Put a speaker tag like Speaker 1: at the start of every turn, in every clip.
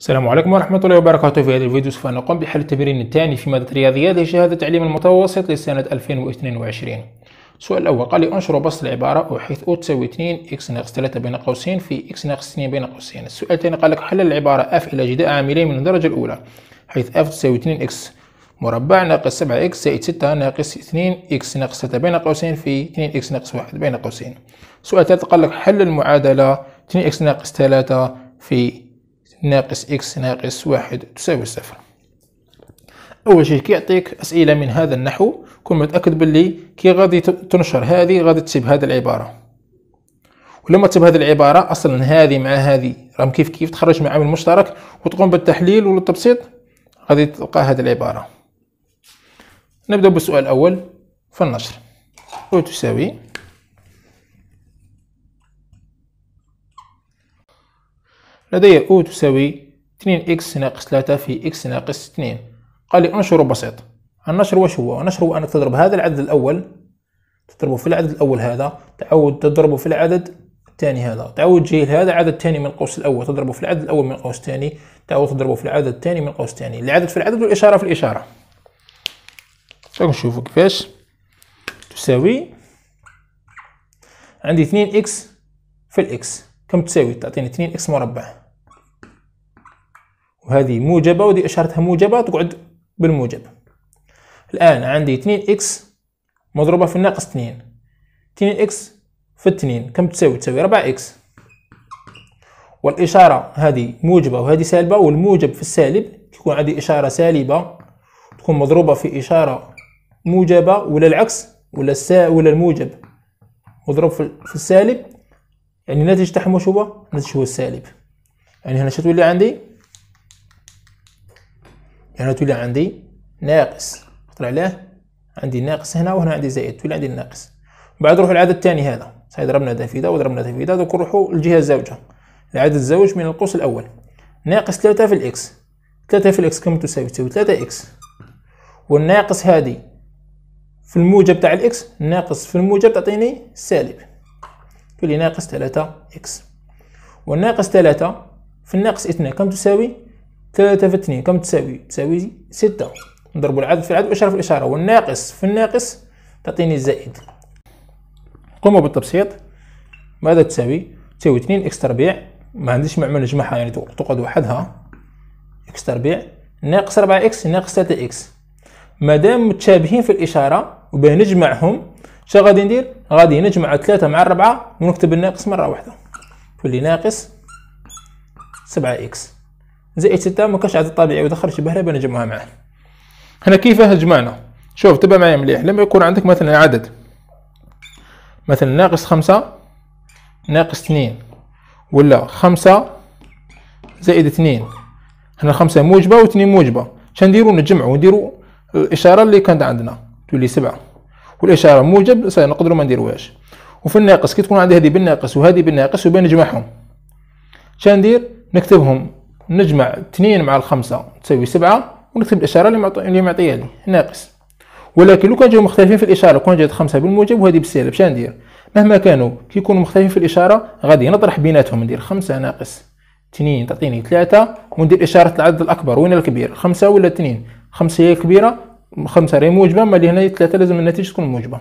Speaker 1: السلام عليكم ورحمة الله وبركاته في هذا الفيديو سوف نقوم بحل التمرين الثاني في مادة رياضيات شهادة التعليم المتوسط لسنة 2022 السؤال الأول قال لي أنشر بسط العبارة حيث أو تساوي 2 إكس ناقص 3 بين قوسين في إكس ناقص 2 بين قوسين السؤال الثاني قال لك حل العبارة اف إلى جداء عاملين من الدرجة الأولى حيث اف تساوي 2 إكس مربع ناقص 7 إكس زائد 6 ناقص 2 إكس ناقص 3 بين قوسين في 2 إكس ناقص 1 بين قوسين السؤال الثالث قال لك حل المعادلة 2 إكس ناقص 3 في ناقص إكس ناقص واحد تساوي صفر أول شيء كيعطيك أسئلة من هذا النحو كن متأكد باللي كي غادي تنشر هذه غادي تسيب هذه العبارة ولما تسيب هذه العبارة أصلا هذه مع هذه راهم كيف كيف تخرج مع عامل مشترك وتقوم بالتحليل والتبسيط غادي تلقى هذه العبارة نبدأ بالسؤال الأول فالنشر وتساوي لدي او تساوي 2x ناقص 3 في x ناقص 2 قال لي انشر بسيط النشر واش هو النشر هو انك تضرب هذا العدد الاول تضربه في العدد الاول هذا تعود تضربه في العدد الثاني هذا تعود تجي هذا العدد الثاني من القوس الاول تضربه في العدد الاول من القوس الثاني تعود تضربه في العدد الثاني من القوس الثاني العدد في العدد والاشاره في الاشاره نشوفوا كيفاش تساوي عندي 2 اكس في الاكس كم تساوي تعطيني 2 اكس مربع وهذه موجبة ودي اشارتها موجبة تقعد بالموجب الان عندي 2 اكس مضروبة في ناقص 2 2 اكس في 2 كم تساوي تساوي 4 اكس والاشارة هذه موجبة وهذه سالبة والموجب في السالب تكون عندي اشارة سالبة تكون مضروبة في اشارة موجبة ولا العكس ولا السا ولا الموجب مضروب في السالب يعني الناتج تاعهم واش هو الناتج هو السالب يعني هنا شتولي عندي يعني تولي عندي ناقص طلع علاه عندي ناقص هنا وهنا عندي زائد تولي عندي الناقص بعد نروحو العدد الثاني هذا صحيح ضربنا هذا في ذا وضربنا هذا في ذا دوك نروحو للجهه الزاوجه العدد الزوج من القوس الاول ناقص 3 في الاكس 3 في الاكس كم تساوي تساوي 3 اكس والناقص هادي في الموجب تاع الاكس ناقص في الموجب تعطيني سالب تولي ناقص 3 إكس والناقص 3 في الناقص 2 كم تساوي 3 في 2 كم تساوي تساوي 6 نضرب العدد في العدد واشرف الإشارة والناقص في الناقص تعطيني الزائد قوموا بالتبسيط ماذا تساوي تساوي 2 إكس تربيع ما عنديش معمل نجمعها يعني تقعد وحدها إكس تربيع ناقص 4 إكس ناقص 3 إكس مادام متشابهين في الإشارة وبنجمعهم نجمعهم شنو غادي ندير غادي نجمع ثلاثة مع الربعة ونكتب الناقص مرة واحدة تولي ناقص سبعة اكس زائد ستة مكانش عدد طبيعي ودخل شبه ربع نجمعها معاه هنا كيفاه جمعنا شوف تبع معايا مليح لما يكون عندك مثلا عدد مثلا ناقص خمسة ناقص اثنين ولا خمسة زائد اثنين هنا خمسة موجبة واثنين موجبة شنديرو نجمعو نديرو الإشارة اللي كانت عندنا تولي سبعة والاشاره موجب صحيح نقدروا ما نديروهاش وفي الناقص كي تكون عندي هذه بالناقص وهذه بالناقص وبين نجمعهم شندير نكتبهم نجمع اثنين مع الخمسة تساوي سبعة ونكتب الإشارة اللي معطي اللي معطيها لي ناقص ولكن لو كان جاو مختلفين في الإشارة كون جات خمسة بالموجب وهذه بالسالب شندير مهما كانوا كي يكونوا مختلفين في الإشارة غادي نطرح بيناتهم ندير خمسة ناقص اثنين تعطيني ثلاثة وندير إشارة العدد الأكبر وين الكبير خمسة ولا اثنين خمسة هي الكبيرة خمسة راهي موجبة أما اللي هنايا ثلاثة لازم النتيجة تكون موجبة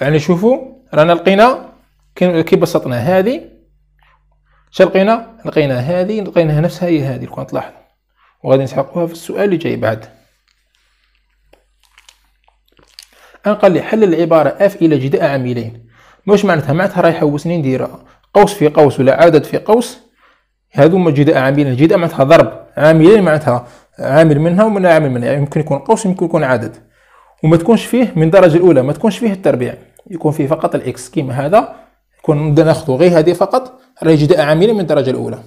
Speaker 1: يعني شوفوا رانا لقينا كي بسطنا هذه شا لقينا لقينا هذه لقيناها نفسها هي هذه كون تلاحظوا وغادي نسحقوها في السؤال اللي جاي بعد انا قال لي حل العبارة اف الى جداء عاملين واش معناتها معناتها رايحة يحوسني نديرها قوس في قوس ولا عدد في قوس ما جداء عاملين جداء معناتها ضرب عاملين معناتها عامل منها ومنها عامل منها يعني يمكن يكون قوس يمكن يكون عدد وما تكونش فيه من الدرجه الاولى ما تكونش فيه التربيع يكون فيه فقط الاكس كيما هذا يكون نبدا ناخذ غير هذه فقط راهي جداء عاملين من الدرجه الاولى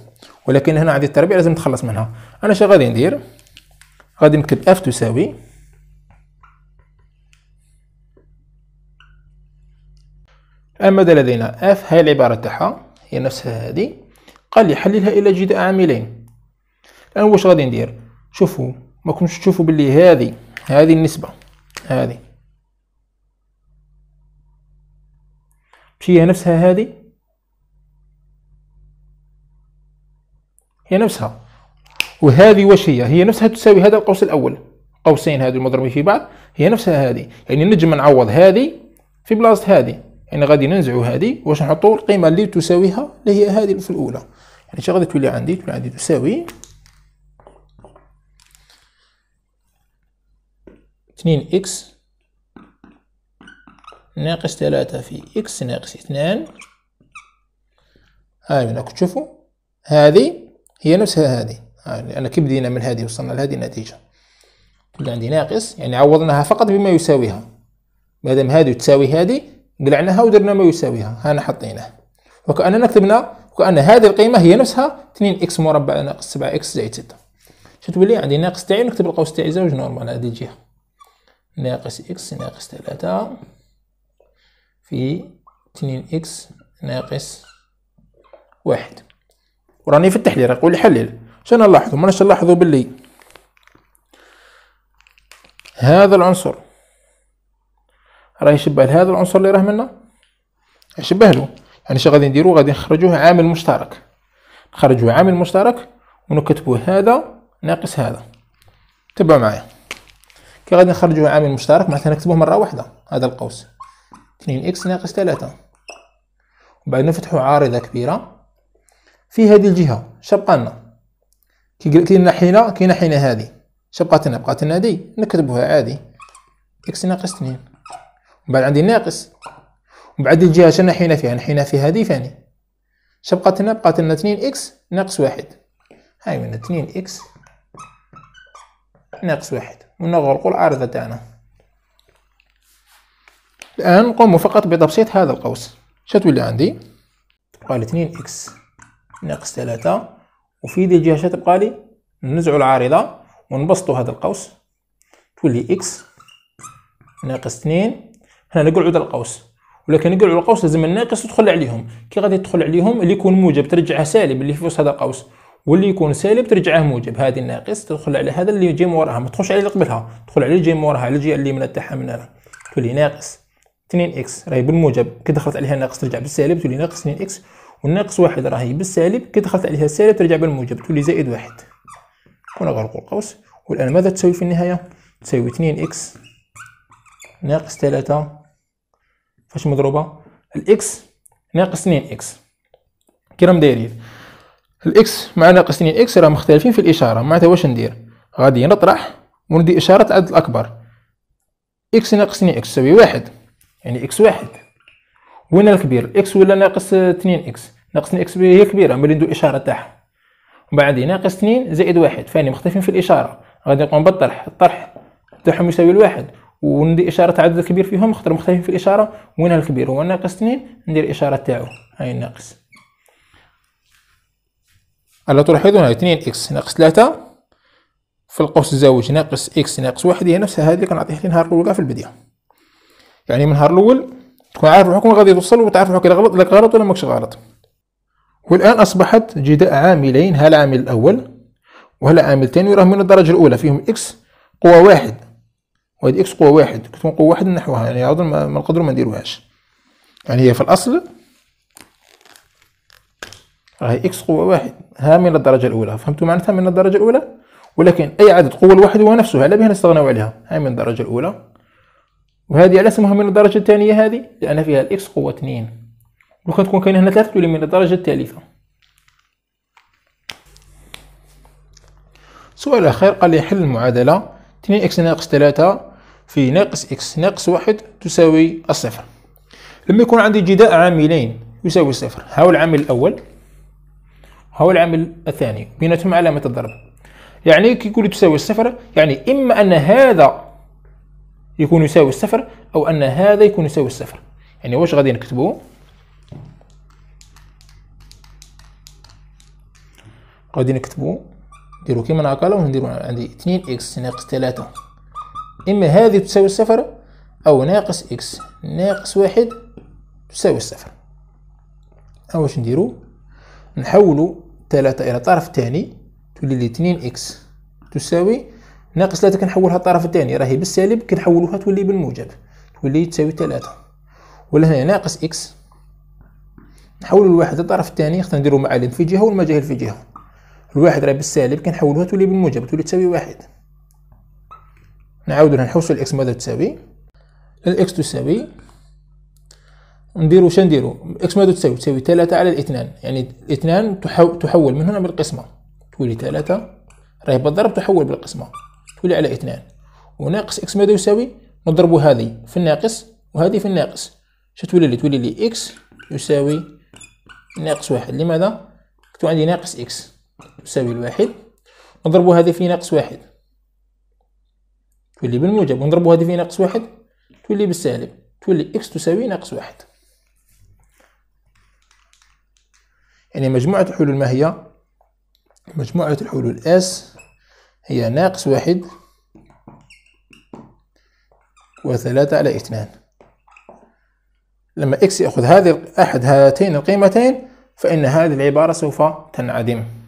Speaker 1: ولكن هنا عندي التربيع لازم نتخلص منها انا شنو غادي ندير غادي نكتب اف تساوي المدى لدينا اف هاي العباره تاعها هي نفسها هذه قال لي حللها الى جداء عاملين الان واش غادي ندير شوفوا ما كنتش تشوفوا باللي هذه هذه النسبه هذه ماشي هي نفسها هذه هي نفسها وهذه واش هي هي نفسها تساوي هذا القوس الاول قوسين هذو المضروبين في بعض هي نفسها هذه يعني نجم نعوض هذه في بلاصه هذه يعني غادي ننزعوا هذه واش نحطوا القيمه اللي تساويها اللي هي هذه في الاولى يعني شغادي تولي عندي تولي عندي تساوي 2 اكس ناقص ثلاثة في اكس ناقص اثنان هاي من راكم تشوفوا هذه هي نفسها هذه لان يعني كي بدينا من هذه وصلنا لهذه النتيجه تولي عندي ناقص يعني عوضناها فقط بما يساويها مادام هذه تساوي هذه قلعناها ودرنا ما يساويها هنا حطيناه وكأننا كتبنا وكأن هذه القيمة هي نفسها 2 اكس مربع ناقص 7 اكس زائد 6 شتولي عندي ناقص تاعي نكتب القوس تاعي زوج نورمال هذه الجهة ناقص اكس ناقص 3 في 2 اكس ناقص واحد وراني في التحليل نقول حلل شنو نلاحظوا ما نلاحظوا باللي هذا العنصر راه يشبه لهذا العنصر اللي راه منا يشبه له يعني شنو غادي نديرو غادي نخرجوه عامل مشترك نخرجوه عامل مشترك ونكتبوه هذا ناقص هذا تبع معايا كي غادي نخرجوه عامل مشترك معناتها نكتبوه مره واحده هذا القوس 2 اكس ناقص 3 وبعد نفتحوا عارضه كبيره في هذه الجهه شبقى لنا كي نحينا كي نحينا هذه شبقات لنا بقات لنا هذه نكتبوها عادي اكس ناقص 2 وبعد عندي ناقص وبعد الجهة شنو نحينا فيها نحينا فيها هذه ثاني شبقت لنا بقات لنا 2 اكس ناقص واحد هاي من 2 اكس ناقص واحد ونغلقوا العارضة تاعنا الآن نقوم فقط بتبسيط هذا القوس شتولي عندي تبقى لي 2 اكس ناقص ثلاثة وفي دي الجهة شتبقى لي نزعوا العارضة ونبسطوا هذا القوس تولي اكس ناقص اثنين حنا نقول عود القوس ولكن نقول القوس لازم الناقص تدخل عليهم كي غادي تدخل عليهم اللي يكون موجب ترجعه سالب اللي في وسط هذا القوس واللي يكون سالب ترجعه موجب هذه الناقص تدخل على هذا اللي جاي موراها ما تدخلش على اللي قبلها تدخل على اللي جاي موراها على الجهه اليمنى تاعها من هنا تولي ناقص 2 اكس راهي بالموجب كي دخلت عليها ناقص ترجع بالسالب تولي ناقص 2 اكس والناقص واحد راهي بالسالب كي دخلت عليها السالب ترجع بالموجب تولي زائد واحد ونغلق القوس والان ماذا تساوي في النهايه تساوي 2 اكس ناقص 3 فاش مضروبه الاكس ناقص 2 اكس كي راهم دايرين الاكس مع ناقص 2 اكس راه مختلفين في الاشاره معناتها واش ندير غادي نطرح وندي اشاره العدد الاكبر اكس ناقص 2 اكس تساوي واحد يعني اكس واحد وين الكبير اكس ولا ناقص 2 اكس ناقص 2 اكس هي كبيره ملي ندو الاشاره تاعها بعد ناقص 2 زائد واحد فاني مختلفين في الاشاره غادي نقوم بالطرح الطرح تاعهم يساوي الواحد وندي اشاره عدد كبير فيهم خاطر مختلفين في الاشاره وين الكبير هو ناقص 2 ندير الاشاره تاعو هاي الناقص الا تلاحظون 2 اكس ناقص 3 في القوس الزاوج ناقص اكس ناقص واحد هي نفسها هذه كنعطيها في النهار الاول في البدايه يعني من النهار الاول تكون عارف روحك غادي توصل وتعرف روحك غلط لك غلط ولا ماكش غلط والان اصبحت جداء عاملين هذا العامل الاول وهلا عاملتين راه من الدرجه الاولى فيهم اكس قوى واحد وهاد اكس قوه واحد كتكون قوه واحد نحوها يعني اظن ما نقدرو ما نديروهاش يعني هي في الاصل راهي اكس قوه واحد ها من الدرجه الاولى فهمتوا معناتها من الدرجه الاولى ولكن اي عدد قوه الواحد هو نفسه لا بها نستغناو عليها ها من الدرجه الاولى وهذه على اسمها من الدرجه الثانيه هذه لان فيها الاكس قوه اثنين لو كانت تكون كاينة هنا ثلاثه تولي من الدرجه الثالثه سؤال اخر قال لي حل المعادله 2 اكس ناقص 3 في ناقص إكس ناقص واحد تساوي الصفر لما يكون عندي جداء عاملين يساوي الصفر هاو العامل الأول هاو العامل الثاني بيناتهم علامة الضرب يعني كي يقول تساوي الصفر يعني إما أن هذا يكون يساوي الصفر أو أن هذا يكون يساوي الصفر يعني واش غادي نكتبو غادي نكتبو نديرو كيما نعقله ونديرو عندي 2 إكس ناقص 3 إما هذه تساوي الصفر أو ناقص إكس ناقص واحد تساوي الصفر أو واش نديرو نحولو تلاتة إلى الطرف تاني تولي لي تنين إكس تساوي ناقص تلاتة كنحولها الطرف التاني راهي بالسالب كنحولوها تولي بالموجب تولي تساوي تلاتة ولا هنا ناقص إكس نحولو الواحد للطرف التاني خصنا نديرو معالم في جهة والمجاهيل في جهة الواحد راه بالسالب كنحولوها تولي بالموجب تولي تساوي واحد نعاودو نحوسو الإكس ماذا تساوي الإكس تساوي نديرو شنديرو نديرو إكس ماذا تساوي تساوي تلاتة على الاثنان يعني الاثنان تحول من هنا بالقسمة تولي تلاتة راهي بالضرب تحول بالقسمة تولي على اثنان وناقص إكس ماذا يساوي نضربو هذه في الناقص وهذه في الناقص شتولي لي تولي لي إكس يساوي ناقص واحد لماذا؟ كتو عندي ناقص إكس تساوي الواحد نضربو هذه في ناقص واحد تولي بالموجب ونضربو دي في ناقص واحد تولي بالسالب تولي إكس تساوي ناقص واحد يعني مجموعة الحلول ما هي؟ مجموعة الحلول اس هي ناقص واحد وثلاثة على اثنان لما إكس يأخذ هذه أحد هاتين القيمتين فإن هذه العبارة سوف تنعدم